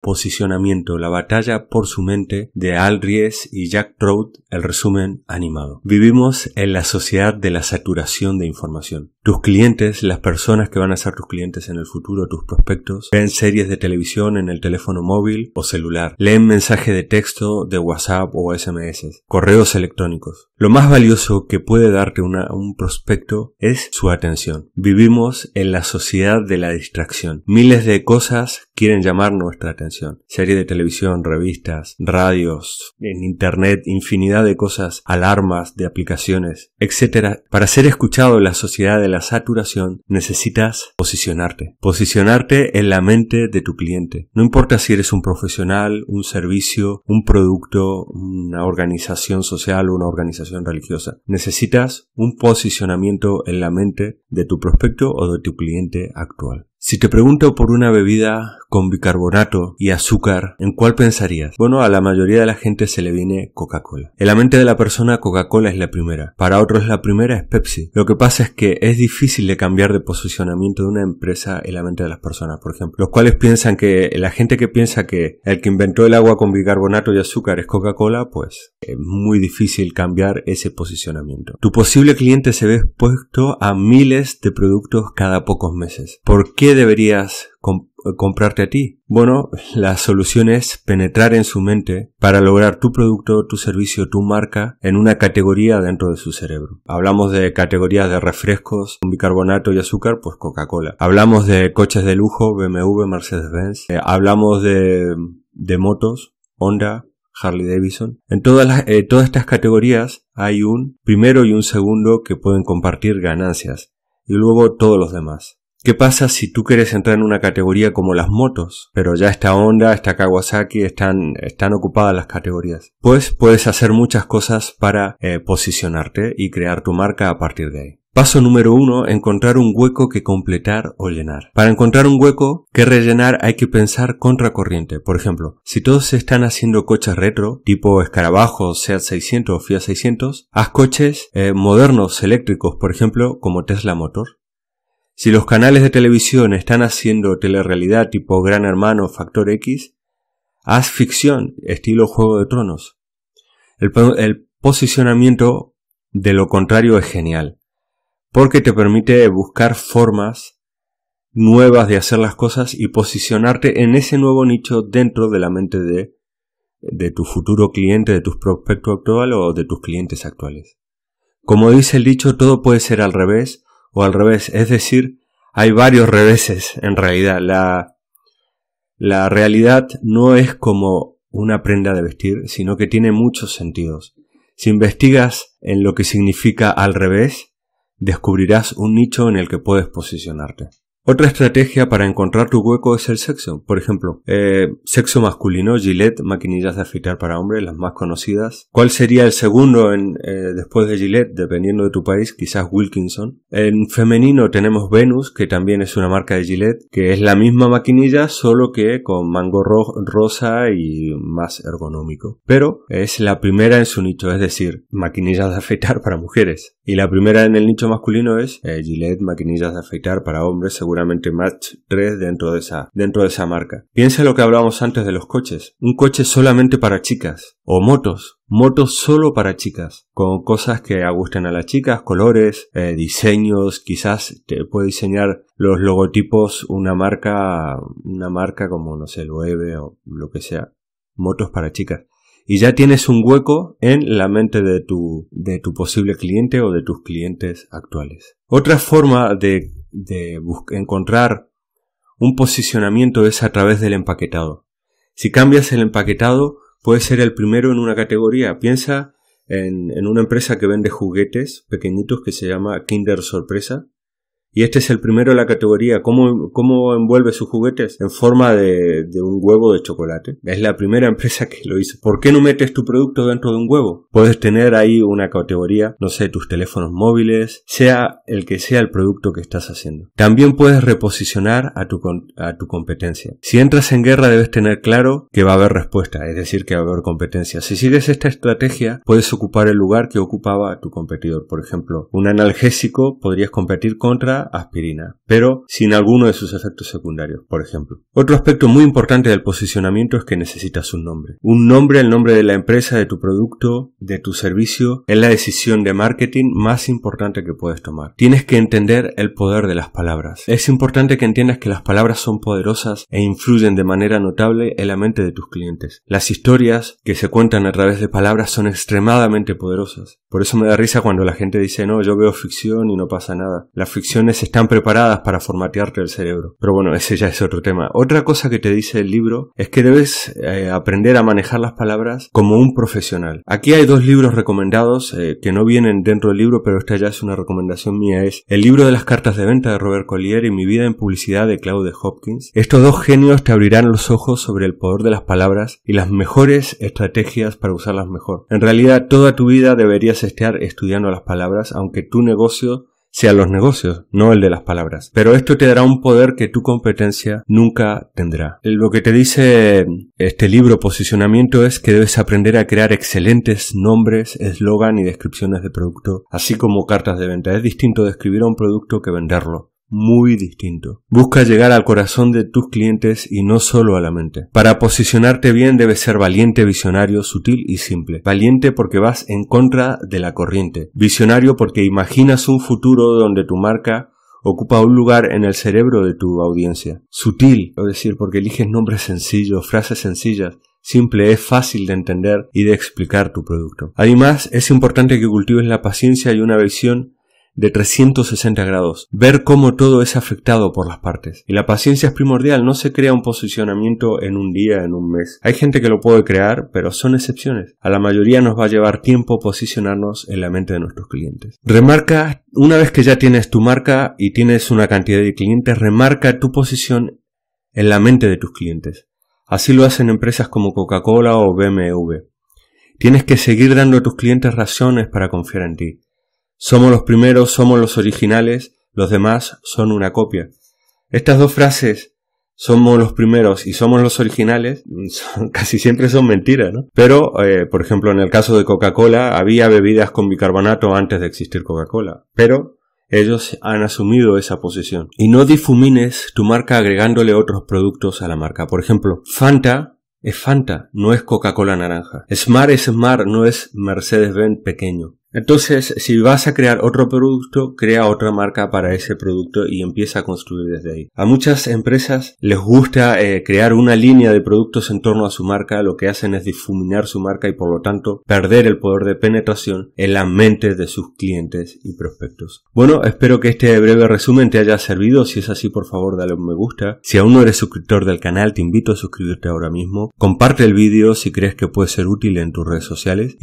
Posicionamiento, la batalla por su mente de Al Ries y Jack Trout, el resumen animado. Vivimos en la sociedad de la saturación de información. Tus clientes, las personas que van a ser tus clientes en el futuro, tus prospectos, ven series de televisión en el teléfono móvil o celular, leen mensajes de texto de WhatsApp o SMS, correos electrónicos. Lo más valioso que puede darte un prospecto es su atención. Vivimos en la sociedad de la distracción. Miles de cosas quieren llamar nuestra atención serie de televisión, revistas, radios, en internet, infinidad de cosas, alarmas, de aplicaciones, etc. Para ser escuchado en la sociedad de la saturación necesitas posicionarte. Posicionarte en la mente de tu cliente. No importa si eres un profesional, un servicio, un producto, una organización social o una organización religiosa. Necesitas un posicionamiento en la mente de tu prospecto o de tu cliente actual. Si te pregunto por una bebida con bicarbonato y azúcar, ¿en cuál pensarías? Bueno, a la mayoría de la gente se le viene Coca-Cola. En la mente de la persona Coca-Cola es la primera, para otros la primera es Pepsi. Lo que pasa es que es difícil de cambiar de posicionamiento de una empresa en la mente de las personas, por ejemplo, los cuales piensan que la gente que piensa que el que inventó el agua con bicarbonato y azúcar es Coca-Cola, pues es muy difícil cambiar ese posicionamiento. Tu posible cliente se ve expuesto a miles de productos cada pocos meses. ¿Por qué deberías eh, comprarte a ti? Bueno, la solución es penetrar en su mente para lograr tu producto, tu servicio, tu marca en una categoría dentro de su cerebro. Hablamos de categorías de refrescos, bicarbonato y azúcar, pues Coca-Cola. Hablamos de coches de lujo, BMW, Mercedes-Benz. Eh, hablamos de, motos, Honda, Harley Davidson. En eh, todas estas categorías hay un primero y un segundo que pueden compartir ganancias y luego todos los demás. ¿Qué pasa si tú quieres entrar en una categoría como las motos? Pero ya está Honda, está Kawasaki, están, están ocupadas las categorías. Pues puedes hacer muchas cosas para eh, posicionarte y crear tu marca a partir de ahí. Paso número uno, encontrar un hueco que completar o llenar. Para encontrar un hueco que rellenar hay que pensar corriente. Por ejemplo, si todos están haciendo coches retro, tipo escarabajo, Seat 600 o Fiat 600, haz coches eh, modernos eléctricos, por ejemplo, como Tesla Motor. Si los canales de televisión están haciendo telerrealidad tipo Gran Hermano Factor X, haz ficción estilo Juego de Tronos. El, posicionamiento de lo contrario es genial, porque te permite buscar formas nuevas de hacer las cosas y posicionarte en ese nuevo nicho dentro de la mente de, tu futuro cliente, de tus prospectos actual o de tus clientes actuales. Como dice el dicho, todo puede ser al revés o al revés. Es decir, hay varios reveses en realidad. La, la realidad no es como una prenda de vestir, sino que tiene muchos sentidos. Si investigas en lo que significa al revés, descubrirás un nicho en el que puedes posicionarte. Otra estrategia para encontrar tu hueco es el sexo. Por ejemplo, eh, sexo masculino, Gillette, maquinillas de afeitar para hombres, las más conocidas. ¿Cuál sería el segundo en, eh, después de Gillette, dependiendo de tu país? Quizás Wilkinson. En femenino tenemos Venus, que también es una marca de Gillette, que es la misma maquinilla, solo que con mango rosa y más ergonómico. Pero es la primera en su nicho, es decir, maquinillas de afeitar para mujeres. Y la primera en el nicho masculino es eh, Gillette, maquinillas de afeitar para hombres, seguramente Match 3 dentro de esa, dentro de esa marca. Piensa lo que hablábamos antes de los coches. Un coche solamente para chicas. O motos. Motos solo para chicas. Con cosas que gusten a las chicas, colores, eh, diseños. Quizás te puede diseñar los logotipos una marca, una marca como, no sé, el o lo que sea. Motos para chicas y ya tienes un hueco en la mente de tu, de tu posible cliente o de tus clientes actuales. Otra forma de de encontrar un posicionamiento es a través del empaquetado. Si cambias el empaquetado, puedes ser el primero en una categoría. Piensa en, en una empresa que vende juguetes pequeñitos que se llama Kinder Sorpresa y este es el primero de la categoría. ¿Cómo, cómo envuelve sus juguetes? En forma de, un huevo de chocolate. Es la primera empresa que lo hizo. ¿Por qué no metes tu producto dentro de un huevo? Puedes tener ahí una categoría, no sé, tus teléfonos móviles, sea el que sea el producto que estás haciendo. También puedes reposicionar a tu, a tu competencia. Si entras en guerra debes tener claro que va a haber respuesta, es decir, que va a haber competencia. Si sigues esta estrategia, puedes ocupar el lugar que ocupaba tu competidor. Por ejemplo, un analgésico podrías competir contra aspirina, pero sin alguno de sus efectos secundarios, por ejemplo. Otro aspecto muy importante del posicionamiento es que necesitas un nombre. Un nombre, el nombre de la empresa, de tu producto, de tu servicio, es la decisión de marketing más importante que puedes tomar. Tienes que entender el poder de las palabras. Es importante que entiendas que las palabras son poderosas e influyen de manera notable en la mente de tus clientes. Las historias que se cuentan a través de palabras son extremadamente poderosas. Por eso me da risa cuando la gente dice, no, yo veo ficción y no pasa nada. La ficción están preparadas para formatearte el cerebro. Pero bueno, ese ya es otro tema. Otra cosa que te dice el libro es que debes eh, aprender a manejar las palabras como un profesional. Aquí hay dos libros recomendados eh, que no vienen dentro del libro, pero esta ya es una recomendación mía. Es el libro de las cartas de venta de Robert Collier y Mi vida en publicidad de Claude Hopkins. Estos dos genios te abrirán los ojos sobre el poder de las palabras y las mejores estrategias para usarlas mejor. En realidad, toda tu vida deberías estar estudiando las palabras, aunque tu negocio sean los negocios, no el de las palabras. Pero esto te dará un poder que tu competencia nunca tendrá. Lo que te dice este libro Posicionamiento es que debes aprender a crear excelentes nombres, eslogan y descripciones de producto, así como cartas de venta. Es distinto de un producto que venderlo muy distinto. Busca llegar al corazón de tus clientes y no solo a la mente. Para posicionarte bien debes ser valiente, visionario, sutil y simple. Valiente porque vas en contra de la corriente. Visionario porque imaginas un futuro donde tu marca ocupa un lugar en el cerebro de tu audiencia. Sutil, es decir, porque eliges nombres sencillos, frases sencillas, simple, es fácil de entender y de explicar tu producto. Además, es importante que cultives la paciencia y una visión de 360 grados, ver cómo todo es afectado por las partes. Y la paciencia es primordial, no se crea un posicionamiento en un día, en un mes. Hay gente que lo puede crear, pero son excepciones. A la mayoría nos va a llevar tiempo posicionarnos en la mente de nuestros clientes. Remarca, una vez que ya tienes tu marca y tienes una cantidad de clientes, remarca tu posición en la mente de tus clientes. Así lo hacen empresas como Coca-Cola o BMW. Tienes que seguir dando a tus clientes razones para confiar en ti. Somos los primeros, somos los originales, los demás son una copia. Estas dos frases, somos los primeros y somos los originales, mm, casi siempre son mentiras, ¿no? Pero, eh, por ejemplo, en el caso de Coca-Cola, había bebidas con bicarbonato antes de existir Coca-Cola, pero ellos han asumido esa posición. Y no difumines tu marca agregándole otros productos a la marca. Por ejemplo, Fanta es Fanta, no es Coca-Cola naranja. Smart es Smart, no es Mercedes-Benz pequeño. Entonces, si vas a crear otro producto, crea otra marca para ese producto y empieza a construir desde ahí. A muchas empresas les gusta eh, crear una línea de productos en torno a su marca, lo que hacen es difuminar su marca y por lo tanto perder el poder de penetración en la mente de sus clientes y prospectos. Bueno, espero que este breve resumen te haya servido, si es así por favor dale un me gusta. Si aún no eres suscriptor del canal, te invito a suscribirte ahora mismo. Comparte el vídeo si crees que puede ser útil en tus redes sociales